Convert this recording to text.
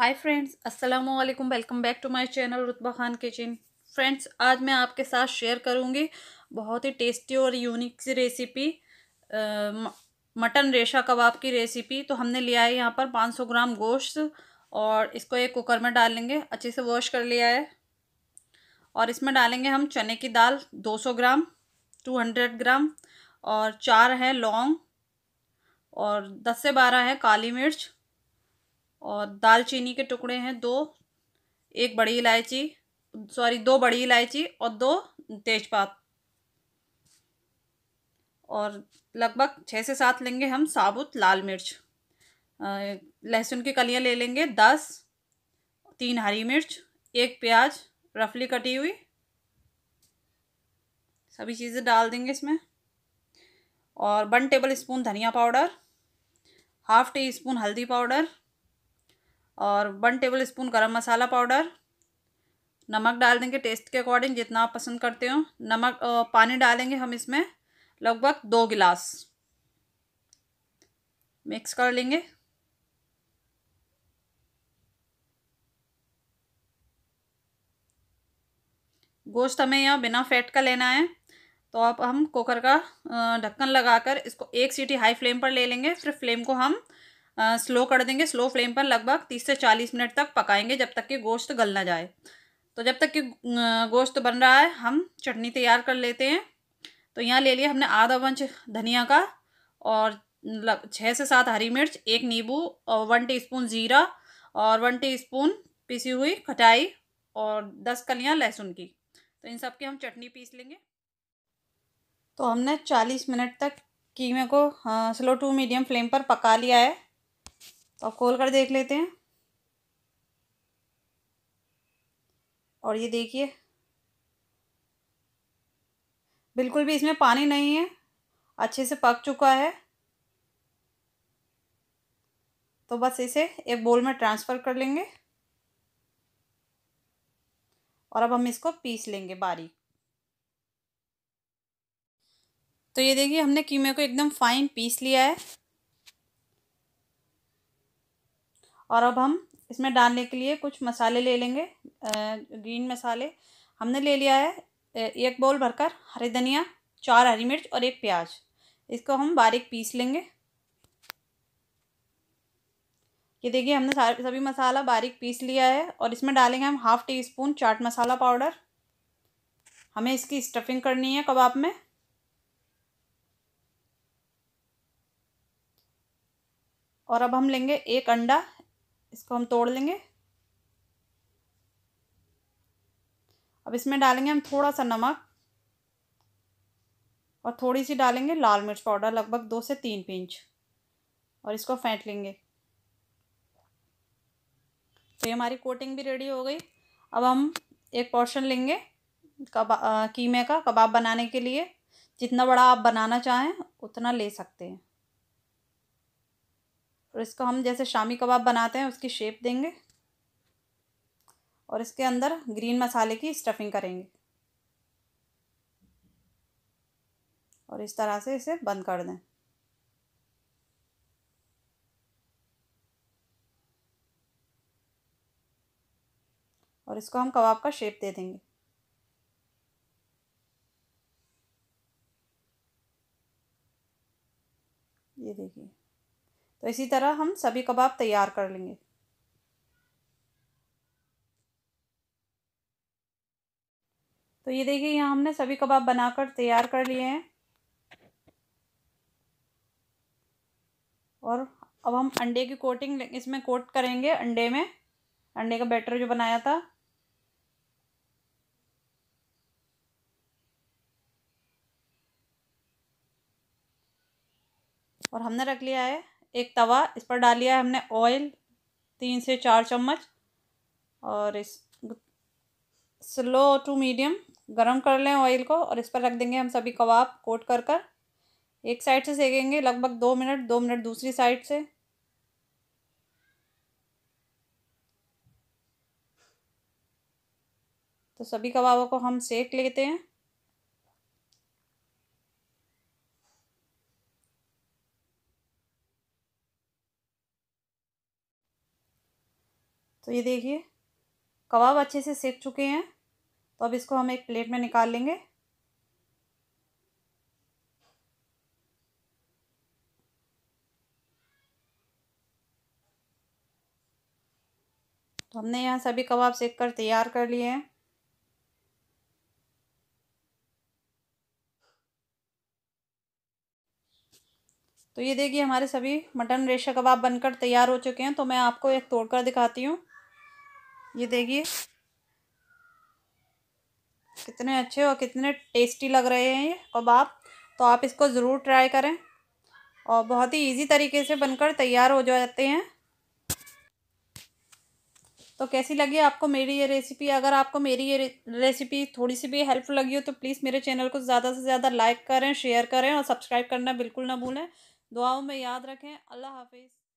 हाय friends अस्सलाम वालेकुम welcome back to my channel Rutba Khan kitchen friends आज मैं आपके साथ शेयर करूंगी बहुत ही टेस्टी और यूनिक सी रेसिपी मटन रेशा कबाब की रेसिपी तो हमने लिया है यहाँ पर 500 ग्राम गोश्त और इसको एक कुकर में डालेंगे अच्छे से वॉश कर लिया है और इसमें डालेंगे हम चने की दाल दो ग्राम टू ग्राम और चार है लौंग और दस से बारह है काली मिर्च और दालचीनी के टुकड़े हैं दो एक बड़ी इलायची सॉरी दो बड़ी इलायची और दो तेज़पात और लगभग छः से सात लेंगे हम साबुत लाल मिर्च लहसुन की कलियाँ ले लेंगे दस तीन हरी मिर्च एक प्याज रफली कटी हुई सभी चीज़ें डाल देंगे इसमें और वन टेबल स्पून धनिया पाउडर हाफ़ टी स्पून हल्दी पाउडर और one tablespoon garam masala powder नमक डाल देंगे टेस्ट के अकॉर्डिंग जितना आप पसंद करते हो नमक पानी डालेंगे हम इसमें लगभग दो गिलास मिक्स कर लेंगे गोश्त हमें यहाँ बिना फैट का लेना है तो अब हम कुकर का ढक्कन लगाकर इसको एक सीटी हाई फ्लेम पर ले लेंगे फिर फ्लेम को हम स्लो कर देंगे स्लो फ्लेम पर लगभग तीस से चालीस मिनट तक पकाएंगे जब तक कि गोश्त गल ना जाए तो जब तक कि गोश्त बन रहा है हम चटनी तैयार कर लेते हैं तो यहाँ ले लिया हमने आधा बंच धनिया का और छः से सात हरी मिर्च एक नींबू और वन टीस्पून ज़ीरा और वन टीस्पून पिसी हुई खटाई और दस कलियाँ लहसुन की तो इन सब की हम चटनी पीस लेंगे तो हमने चालीस मिनट तक कीमे को स्लो टू मीडियम फ्लेम पर पका लिया है तो आप खोल कर देख लेते हैं और ये देखिए बिल्कुल भी इसमें पानी नहीं है अच्छे से पक चुका है तो बस इसे एक बोल में ट्रांसफ़र कर लेंगे और अब हम इसको पीस लेंगे बारीक तो ये देखिए हमने कीमे को एकदम फाइन पीस लिया है और अब हम इसमें डालने के लिए कुछ मसाले ले लेंगे ग्रीन मसाले हमने ले लिया है एक बाउल भरकर हरी धनिया चार हरी मिर्च और एक प्याज इसको हम बारीक पीस लेंगे ये देखिए हमने सारे सभी मसाला बारीक पीस लिया है और इसमें डालेंगे हम half teaspoon chaat masala powder हमें इसकी स्टफिंग करनी है कबाब में और अब हम लेंगे एक अंडा इसको हम तोड़ लेंगे अब इसमें डालेंगे हम थोड़ा सा नमक और थोड़ी सी डालेंगे लाल मिर्च पाउडर लगभग दो से तीन पिंच और इसको फेंट लेंगे तो ये हमारी कोटिंग भी रेडी हो गई अब हम एक पोर्शन लेंगे कबा कीमे का कबाब बनाने के लिए जितना बड़ा आप बनाना चाहें उतना ले सकते हैं और इसको हम जैसे शामी कबाब बनाते हैं उसकी शेप देंगे और इसके अंदर ग्रीन मसाले की स्टफिंग करेंगे और इस तरह से इसे बंद कर दें और इसको हम कबाब का शेप दे देंगे ये देखिए तो इसी तरह हम सभी कबाब तैयार कर लेंगे तो ये देखिए यहाँ हमने सभी कबाब बनाकर तैयार कर लिए हैं और अब हम अंडे की कोटिंग इसमें कोट करेंगे अंडे में अंडे का बैटर जो बनाया था और हमने रख लिया है एक तवा इस पर डाल लिया है हमने ऑयल तीन से चार चम्मच और इस स्लो टू मीडियम गरम कर लें ऑयल को और इस पर रख देंगे हम सभी कबाब कोट कर कर एक साइड से सेकेंगे लगभग दो मिनट दो मिनट दूसरी साइड से तो सभी कबाबों को हम सेक लेते हैं तो ये देखिए कबाब अच्छे से सेक चुके हैं तो अब इसको हम एक प्लेट में निकाल लेंगे तो हमने यहाँ सभी कबाब सेक कर तैयार कर लिए हैं तो ये देखिए हमारे सभी मटन रेशा कबाब बनकर तैयार हो चुके हैं तो मैं आपको एक तोड़कर दिखाती हूँ ये देखिए कितने अच्छे और कितने टेस्टी लग रहे हैं ये कबाब तो आप इसको ज़रूर ट्राई करें और बहुत ही इजी तरीके से बनकर तैयार हो जाते हैं तो कैसी लगी आपको मेरी ये रेसिपी अगर आपको मेरी ये रेसिपी थोड़ी सी भी हेल्प लगी हो तो प्लीज़ मेरे चैनल को ज़्यादा से ज़्यादा लाइक करें शेयर करें और सब्सक्राइब करना बिल्कुल ना भूलें दुआओं में याद रखें अल्लाह हाफिज़